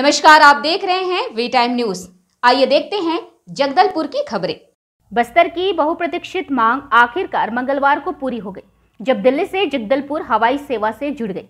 नमस्कार आप देख रहे हैं वी टाइम न्यूज आइए देखते हैं जगदलपुर की खबरें बस्तर की बहुप्रतीक्षित मांग आखिरकार मंगलवार को पूरी हो गई जब दिल्ली से जगदलपुर हवाई सेवा से जुड़ गई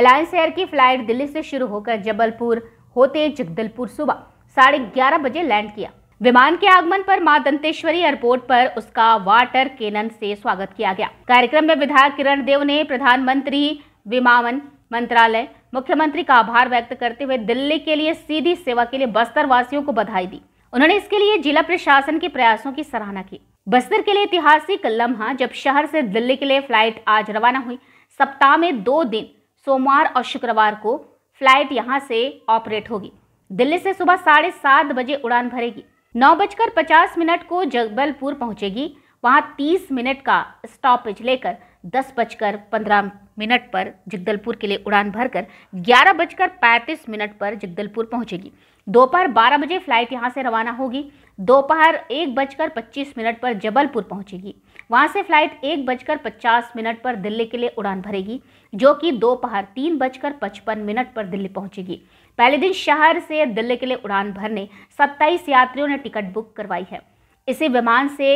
अलायंस एयर की फ्लाइट दिल्ली से शुरू होकर जबलपुर होते जगदलपुर सुबह साढ़े ग्यारह बजे लैंड किया विमान के आगमन पर मां दंतेश्वरी एयरपोर्ट पर उसका वाटर केनन से स्वागत किया गया कार्यक्रम में विधायक किरण देव ने प्रधानमंत्री विमानन मंत्रालय मुख्यमंत्री का आभार व्यक्त करते हुए दिल्ली के लिए सीधी सेवा के लिए बस्तर वासियों को बधाई दी उन्होंने इसके लिए जिला प्रशासन के प्रयासों की सराहना की बस्तर के लिए ऐतिहासिक लम्हा जब शहर से दिल्ली के लिए फ्लाइट आज रवाना हुई सप्ताह में दो दिन सोमवार और शुक्रवार को फ्लाइट यहाँ से ऑपरेट होगी दिल्ली से सुबह साढ़े सात बजे उड़ान भरेगी नौ बजकर पचास मिनट को जबलपुर पहुंचेगी वहाँ तीस मिनट का स्टॉपेज लेकर दस बजकर पंद्रह मिनट पर जगदलपुर के लिए उड़ान भरकर ग्यारह बजकर पैंतीस मिनट पर जगदलपुर पहुंचेगी दोपहर बारह बजे फ्लाइट यहाँ से रवाना होगी दोपहर एक बजकर पच्चीस मिनट पर जबलपुर पहुंचेगी वहाँ से फ्लाइट एक बजकर पचास मिनट पर दिल्ली के लिए उड़ान भरेगी जो कि दोपहर तीन बजकर पचपन मिनट पर दिल्ली पहुंचेगी पहले दिन शहर से दिल्ली के लिए उड़ान भरने सत्ताईस यात्रियों ने टिकट बुक करवाई है इसी विमान से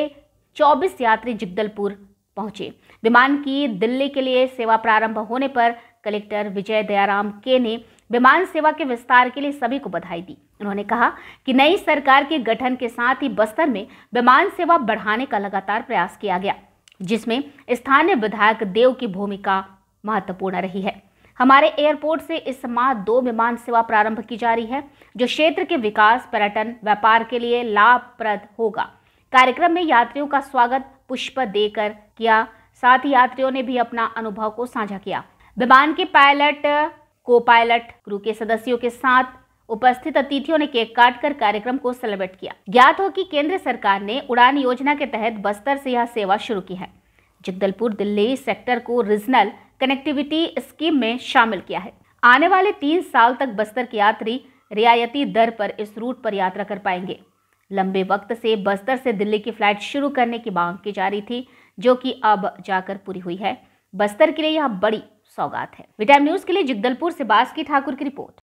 24 यात्री जगदलपुर पहुंचे विमान की दिल्ली के लिए सेवा प्रारंभ होने पर कलेक्टर विजय दयाराम के ने विमान सेवा के विस्तार के लिए सभी को बधाई दी उन्होंने कहा कि नई सरकार के गठन के साथ ही बस्तर में विमान सेवा बढ़ाने का लगातार प्रयास किया गया जिसमें स्थानीय विधायक देव की भूमिका महत्वपूर्ण रही है हमारे एयरपोर्ट से इस माह दो विमान सेवा प्रारंभ की जा रही है जो क्षेत्र के विकास पर्यटन व्यापार के लिए लाभप्रद होगा कार्यक्रम में यात्रियों का स्वागत पुष्प देकर किया साथ ही यात्रियों ने भी अपना अनुभव को साझा किया विमान के पायलट को पायलट क्रू के सदस्यों के साथ उपस्थित अतिथियों ने केक काट कर कार्यक्रम को सेलिब्रेट किया ज्ञात हो कि केंद्र सरकार ने उड़ान योजना के तहत बस्तर से यह सेवा शुरू की है जगदलपुर दिल्ली सेक्टर को रीजनल कनेक्टिविटी स्कीम में शामिल किया है आने वाले तीन साल तक बस्तर के यात्री रियायती दर पर इस रूट पर यात्रा कर पाएंगे लंबे वक्त से बस्तर से दिल्ली की फ्लाइट शुरू करने की मांग की जा रही थी जो कि अब जाकर पूरी हुई है बस्तर के लिए यह बड़ी सौगात है वी न्यूज़ के लिए जगदलपुर से बासकी ठाकुर की रिपोर्ट